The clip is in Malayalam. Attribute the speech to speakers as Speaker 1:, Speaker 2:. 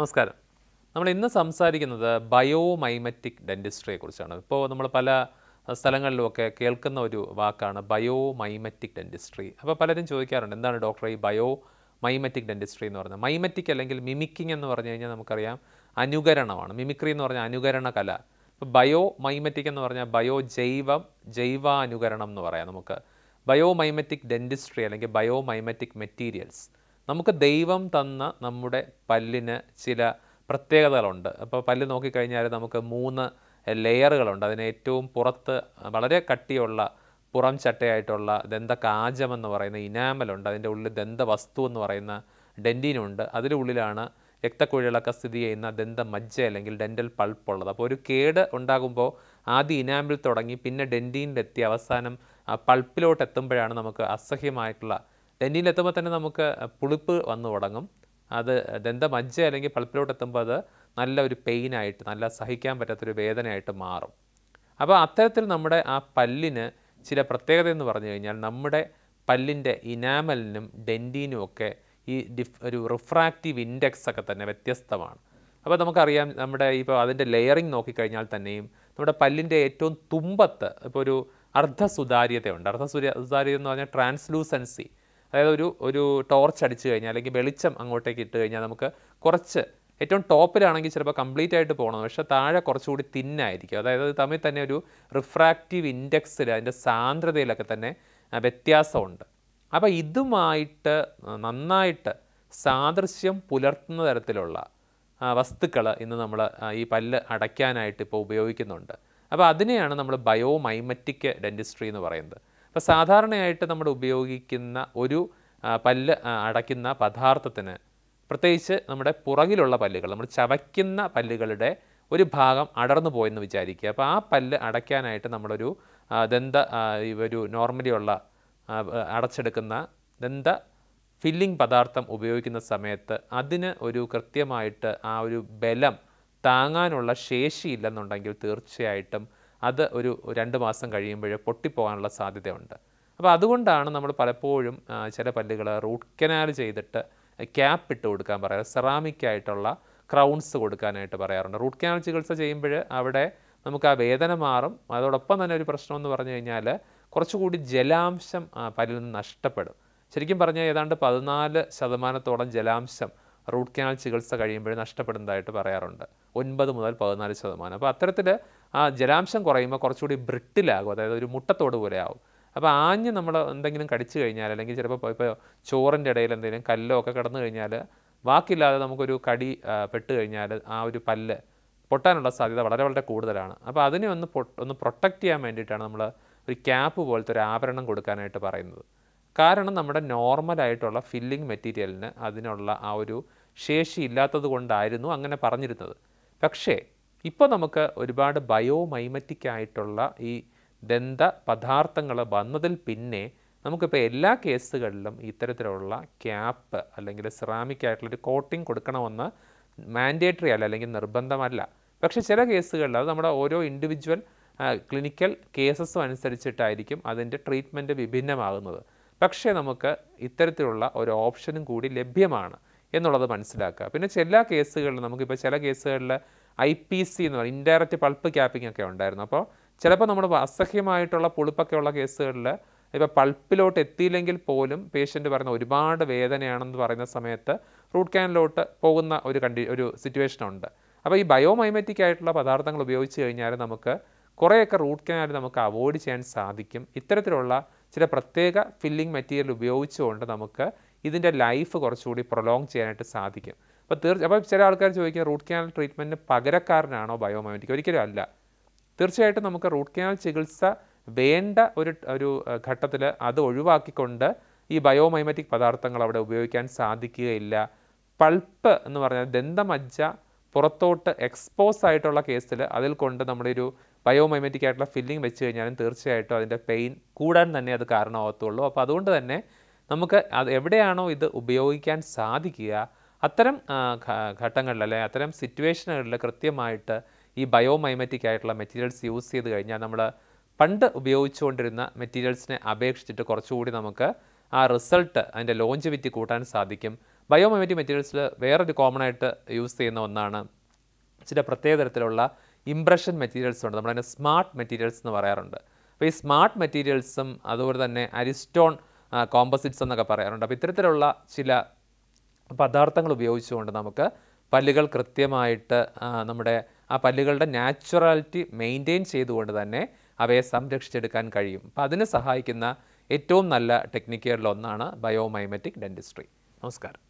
Speaker 1: നമസ്കാരം നമ്മൾ ഇന്ന് സംസാരിക്കുന്നത് ഡെൻറ്റിസ്ട്രിയെ കുറിച്ചാണ് ഇപ്പോൾ നമ്മൾ പല സ്ഥലങ്ങളിലുമൊക്കെ കേൾക്കുന്ന ഒരു വാക്കാണ് ബയോമൈമെറ്റിക് ഡെൻറ്റിസ്ട്രി അപ്പോൾ പലരും ചോദിക്കാറുണ്ട് എന്താണ് ഡോക്ടർ ഈ ബയോ മൈമെറ്റിക് ഡെൻറ്റിസ്ട്രി എന്ന് പറഞ്ഞാൽ മൈമെറ്റിക് അല്ലെങ്കിൽ മിമിക്കിംഗ് എന്ന് പറഞ്ഞു കഴിഞ്ഞാൽ നമുക്കറിയാം അനുകരണമാണ് മിമിക്രി എന്ന് പറഞ്ഞാൽ അനുകരണ കല ഇപ്പോൾ ബയോ മൈമെറ്റിക് എന്ന് പറഞ്ഞാൽ ബയോ ജൈവം ജൈവാനുകരണം എന്ന് പറയാം നമുക്ക് മൈമെറ്റിക് ഡെൻറ്റിസ്ട്രി അല്ലെങ്കിൽ മൈമെറ്റിക് മെറ്റീരിയൽസ് നമുക്ക് ദൈവം തന്ന നമ്മുടെ പല്ലിന് ചില പ്രത്യേകതകളുണ്ട് അപ്പോൾ പല്ല് നോക്കിക്കഴിഞ്ഞാൽ നമുക്ക് മൂന്ന് ലെയറുകളുണ്ട് അതിന് ഏറ്റവും പുറത്ത് വളരെ കട്ടിയുള്ള പുറം ചട്ടയായിട്ടുള്ള ദന്ത കാജമെന്ന് എന്ന് പറയുന്ന ഇനാമലുണ്ട് അതിൻ്റെ ഉള്ളിൽ ദന്ത വസ്തു എന്ന് പറയുന്ന ഡെൻറ്റിനുണ്ട് അതിൻ്റെ ഉള്ളിലാണ് രക്തക്കുഴലൊക്കെ സ്ഥിതി ചെയ്യുന്ന ദന്ത മജ്ജ അല്ലെങ്കിൽ ഡെൻ്റൽ പൾപ്പ് ഉള്ളത് അപ്പോൾ ഒരു കേട് ഉണ്ടാകുമ്പോൾ ആദ്യം ഇനാമിൽ തുടങ്ങി പിന്നെ ഡെൻറ്റീനിലെത്തി അവസാനം ആ പൾപ്പിലോട്ട് എത്തുമ്പോഴാണ് നമുക്ക് അസഹ്യമായിട്ടുള്ള ടെന്നിലെത്തുമ്പോൾ തന്നെ നമുക്ക് പുളിപ്പ് വന്നു തുടങ്ങും അത് ദന്ത മജ്ജ അല്ലെങ്കിൽ പൾപ്പിലോട്ട് എത്തുമ്പോൾ അത് നല്ല ഒരു പെയിനായിട്ട് നല്ല സഹിക്കാൻ പറ്റാത്തൊരു വേദനയായിട്ട് മാറും അപ്പോൾ അത്തരത്തിൽ നമ്മുടെ ആ പല്ലിന് ചില പ്രത്യേകത എന്ന് പറഞ്ഞു കഴിഞ്ഞാൽ നമ്മുടെ പല്ലിൻ്റെ ഇനാമലിനും ഡെൻറ്റിനും ഒക്കെ ഈ ഡിഫ് ഒരു റിഫ്രാക്റ്റീവ് ഇൻഡെക്സ് ഒക്കെ തന്നെ വ്യത്യസ്തമാണ് അപ്പോൾ നമുക്കറിയാം നമ്മുടെ ഇപ്പോൾ അതിൻ്റെ ലെയറിങ് നോക്കിക്കഴിഞ്ഞാൽ തന്നെയും നമ്മുടെ പല്ലിൻ്റെ ഏറ്റവും തുമ്പത്ത് ഇപ്പോൾ ഒരു അർദ്ധ സുതാര്യതയുണ്ട് അർദ്ധ സുതാര്യത എന്ന് പറഞ്ഞാൽ ട്രാൻസ്ലൂസൻസി അതായത് ഒരു ഒരു ടോർച്ച് അടിച്ചു കഴിഞ്ഞാൽ അല്ലെങ്കിൽ വെളിച്ചം അങ്ങോട്ടേക്ക് ഇട്ട് കഴിഞ്ഞാൽ നമുക്ക് കുറച്ച് ഏറ്റവും ടോപ്പിലാണെങ്കിൽ ചിലപ്പോൾ കംപ്ലീറ്റ് ആയിട്ട് പോകണം പക്ഷേ താഴെ കുറച്ചുകൂടി തിന്നായിരിക്കും അതായത് അത് തമ്മിൽ തന്നെ ഒരു റിഫ്രാക്റ്റീവ് ഇൻഡെക്സിൽ അതിൻ്റെ സാന്ദ്രതയിലൊക്കെ തന്നെ വ്യത്യാസമുണ്ട് അപ്പോൾ ഇതുമായിട്ട് നന്നായിട്ട് സാദൃശ്യം പുലർത്തുന്ന തരത്തിലുള്ള വസ്തുക്കൾ ഇന്ന് നമ്മൾ ഈ പല്ല് അടയ്ക്കാനായിട്ട് ഇപ്പോൾ ഉപയോഗിക്കുന്നുണ്ട് അപ്പോൾ അതിനെയാണ് നമ്മൾ ബയോമൈമറ്റിക് ഡെൻറ്റിസ്ട്രി എന്ന് പറയുന്നത് അപ്പോൾ സാധാരണയായിട്ട് നമ്മൾ ഉപയോഗിക്കുന്ന ഒരു പല്ല് അടയ്ക്കുന്ന പദാർത്ഥത്തിന് പ്രത്യേകിച്ച് നമ്മുടെ പുറകിലുള്ള പല്ലുകൾ നമ്മൾ ചവയ്ക്കുന്ന പല്ലുകളുടെ ഒരു ഭാഗം അടർന്നു പോയെന്ന് വിചാരിക്കുക അപ്പോൾ ആ പല്ല് അടയ്ക്കാനായിട്ട് നമ്മളൊരു ദന്ത ഒരു നോർമലി ഉള്ള അടച്ചെടുക്കുന്ന ദന്ത ഫില്ലിംഗ് പദാർത്ഥം ഉപയോഗിക്കുന്ന സമയത്ത് അതിന് ഒരു കൃത്യമായിട്ട് ആ ഒരു ബലം താങ്ങാനുള്ള ശേഷിയില്ലെന്നുണ്ടെങ്കിൽ തീർച്ചയായിട്ടും അത് ഒരു രണ്ട് മാസം കഴിയുമ്പോഴേ പൊട്ടിപ്പോകാനുള്ള സാധ്യതയുണ്ട് അപ്പോൾ അതുകൊണ്ടാണ് നമ്മൾ പലപ്പോഴും ചില പല്ലുകൾ റൂട്ട് കനാൽ ചെയ്തിട്ട് ക്യാപ്പ് ഇട്ട് കൊടുക്കാൻ പറയാറ് സെറാമിക് ആയിട്ടുള്ള ക്രൗൺസ് കൊടുക്കാനായിട്ട് പറയാറുണ്ട് റൂട്ട് കനാൽ ചികിത്സ ചെയ്യുമ്പോൾ അവിടെ നമുക്ക് ആ വേദന മാറും അതോടൊപ്പം തന്നെ ഒരു പ്രശ്നം എന്ന് പറഞ്ഞു കഴിഞ്ഞാൽ കുറച്ചുകൂടി ജലാംശം പല്ലിൽ നിന്ന് നഷ്ടപ്പെടും ശരിക്കും പറഞ്ഞാൽ ഏതാണ്ട് പതിനാല് ശതമാനത്തോളം ജലാംശം റൂട്ട് കനാൽ ചികിത്സ കഴിയുമ്പോൾ നഷ്ടപ്പെടുന്നതായിട്ട് പറയാറുണ്ട് ഒൻപത് മുതൽ പതിനാല് ശതമാനം അപ്പോൾ അത്തരത്തിൽ ആ ജലാംശം കുറയുമ്പോൾ കുറച്ചുകൂടി ബ്രിട്ടിലാകും അതായത് ഒരു മുട്ടത്തോട് പോലെ ആവും അപ്പോൾ ആഞ്ഞ് നമ്മൾ എന്തെങ്കിലും കടിച്ചു കഴിഞ്ഞാൽ അല്ലെങ്കിൽ ചിലപ്പോൾ ഇപ്പോൾ ചോറിൻ്റെ ഇടയിൽ എന്തെങ്കിലും കല്ലോ ഒക്കെ കിടന്നു കഴിഞ്ഞാൽ വാക്കില്ലാതെ നമുക്കൊരു കടി പെട്ട് കഴിഞ്ഞാൽ ആ ഒരു പല്ല് പൊട്ടാനുള്ള സാധ്യത വളരെ വളരെ കൂടുതലാണ് അപ്പോൾ അതിനെ ഒന്ന് ഒന്ന് പ്രൊട്ടക്റ്റ് ചെയ്യാൻ വേണ്ടിയിട്ടാണ് നമ്മൾ ഒരു ക്യാപ്പ് പോലത്തെ ഒരു ആഭരണം കൊടുക്കാനായിട്ട് പറയുന്നത് കാരണം നമ്മുടെ നോർമലായിട്ടുള്ള ഫില്ലിംഗ് മെറ്റീരിയലിന് അതിനുള്ള ആ ഒരു ശേഷി ഇല്ലാത്തത് കൊണ്ടായിരുന്നു അങ്ങനെ പറഞ്ഞിരുന്നത് പക്ഷേ ഇപ്പോൾ നമുക്ക് ഒരുപാട് ബയോമൈമറ്റിക് ആയിട്ടുള്ള ഈ ദന്ത പദാർത്ഥങ്ങൾ വന്നതിൽ പിന്നെ നമുക്കിപ്പോൾ എല്ലാ കേസുകളിലും ഇത്തരത്തിലുള്ള ക്യാപ്പ് അല്ലെങ്കിൽ സിറാമിക് ആയിട്ടുള്ളൊരു കോട്ടിംഗ് കൊടുക്കണമെന്ന് മാൻഡേറ്ററി അല്ല അല്ലെങ്കിൽ നിർബന്ധമല്ല പക്ഷേ ചില കേസുകളിൽ അത് നമ്മുടെ ഓരോ ഇൻഡിവിജ്വൽ ക്ലിനിക്കൽ കേസസും അനുസരിച്ചിട്ടായിരിക്കും അതിൻ്റെ ട്രീറ്റ്മെൻറ്റ് വിഭിന്നമാകുന്നത് പക്ഷേ നമുക്ക് ഇത്തരത്തിലുള്ള ഒരു ഓപ്ഷനും കൂടി ലഭ്യമാണ് എന്നുള്ളത് മനസ്സിലാക്കുക പിന്നെ ചില കേസുകളിൽ നമുക്കിപ്പോൾ ചില കേസുകളിൽ ഐ പി സി എന്ന് പറയും ഇൻഡയറക്റ്റ് പൾപ്പ് ക്യാപ്പിംഗ് ഒക്കെ ഉണ്ടായിരുന്നു അപ്പോൾ ചിലപ്പോൾ നമ്മൾ അസഹ്യമായിട്ടുള്ള പുളിപ്പൊക്കെ ഉള്ള കേസുകളിൽ ഇപ്പോൾ പൾപ്പിലോട്ട് എത്തിയില്ലെങ്കിൽ പോലും പേഷ്യൻ്റ് പറയുന്ന ഒരുപാട് വേദനയാണെന്ന് പറയുന്ന സമയത്ത് റൂട്ട് ക്യാനിലോട്ട് പോകുന്ന ഒരു കണ്ടി ഒരു സിറ്റുവേഷൻ ഉണ്ട് അപ്പോൾ ഈ ബയോമൈമെറ്റിക് ആയിട്ടുള്ള പദാർത്ഥങ്ങൾ ഉപയോഗിച്ച് കഴിഞ്ഞാൽ നമുക്ക് കുറേയൊക്കെ റൂട്ട് കനാൽ നമുക്ക് അവോയ്ഡ് ചെയ്യാൻ സാധിക്കും ഇത്തരത്തിലുള്ള ചില പ്രത്യേക ഫില്ലിംഗ് മെറ്റീരിയൽ ഉപയോഗിച്ചുകൊണ്ട് നമുക്ക് ഇതിൻ്റെ ലൈഫ് കുറച്ചുകൂടി പ്രൊലോങ് ചെയ്യാനായിട്ട് സാധിക്കും അപ്പോൾ തീർച്ച അപ്പോൾ ചില ആൾക്കാർ ചോദിക്കുക റൂട്ട് കനാൽ ട്രീറ്റ്മെൻറ്റിന് പകരക്കാരനാണോ ബയോമോമെൻറ്റിക് ഒരിക്കലും അല്ല തീർച്ചയായിട്ടും നമുക്ക് റൂട്ട് കനാൽ ചികിത്സ വേണ്ട ഒരു ഒരു ഘട്ടത്തിൽ അത് ഒഴിവാക്കിക്കൊണ്ട് ഈ ബയോമൈമറ്റിക് പദാർത്ഥങ്ങൾ അവിടെ ഉപയോഗിക്കാൻ സാധിക്കുകയില്ല പൾപ്പ് എന്ന് പറഞ്ഞാൽ ദന്തമജ്ജ പുറത്തോട്ട് എക്സ്പോസ് ആയിട്ടുള്ള കേസിൽ അതിൽ കൊണ്ട് ഒരു ബയോമൈമറ്റിക് ആയിട്ടുള്ള ഫില്ലിംഗ് വെച്ച് കഴിഞ്ഞാലും തീർച്ചയായിട്ടും അതിൻ്റെ പെയിൻ കൂടാൻ തന്നെ അത് കാരണമാകത്തുള്ളൂ അപ്പോൾ അതുകൊണ്ട് തന്നെ നമുക്ക് അത് എവിടെയാണോ ഇത് ഉപയോഗിക്കാൻ സാധിക്കുക അത്തരം ഘട്ടങ്ങളിൽ അല്ലെ അത്തരം സിറ്റുവേഷനുകളിൽ കൃത്യമായിട്ട് ഈ ബയോമൈമറ്റിക് ആയിട്ടുള്ള മെറ്റീരിയൽസ് യൂസ് ചെയ്ത് കഴിഞ്ഞാൽ നമ്മൾ പണ്ട് ഉപയോഗിച്ചുകൊണ്ടിരുന്ന മെറ്റീരിയൽസിനെ അപേക്ഷിച്ചിട്ട് കുറച്ചുകൂടി നമുക്ക് ആ റിസൾട്ട് അതിൻ്റെ ലോഞ്ചിവിറ്റി കൂട്ടാൻ സാധിക്കും ബയോമൈമറ്റിക് മെറ്റീരിയൽസിൽ വേറൊരു കോമൺ ആയിട്ട് യൂസ് ചെയ്യുന്ന ഒന്നാണ് ചില പ്രത്യേക തരത്തിലുള്ള ഇംപ്രഷൻ മെറ്റീരിയൽസ് ഉണ്ട് നമ്മളതിനെ സ്മാർട്ട് മെറ്റീരിയൽസ് എന്ന് പറയാറുണ്ട് അപ്പോൾ ഈ സ്മാർട്ട് മെറ്റീരിയൽസും അതുപോലെ തന്നെ അരിസ്റ്റോൺ കോമ്പോസിറ്റ്സ് എന്നൊക്കെ പറയാറുണ്ട് അപ്പോൾ ഇത്തരത്തിലുള്ള ചില പദാർത്ഥങ്ങൾ ഉപയോഗിച്ചുകൊണ്ട് നമുക്ക് പല്ലുകൾ കൃത്യമായിട്ട് നമ്മുടെ ആ പല്ലുകളുടെ നാച്ചുറാലിറ്റി മെയിൻറ്റെയിൻ ചെയ്തുകൊണ്ട് തന്നെ അവയെ സംരക്ഷിച്ചെടുക്കാൻ കഴിയും അപ്പോൾ അതിന് സഹായിക്കുന്ന ഏറ്റവും നല്ല ടെക്നിക്കുകളിലൊന്നാണ് ബയോമൈമെറ്റിക് ഡെൻറ്റിസ്ട്രി നമസ്കാരം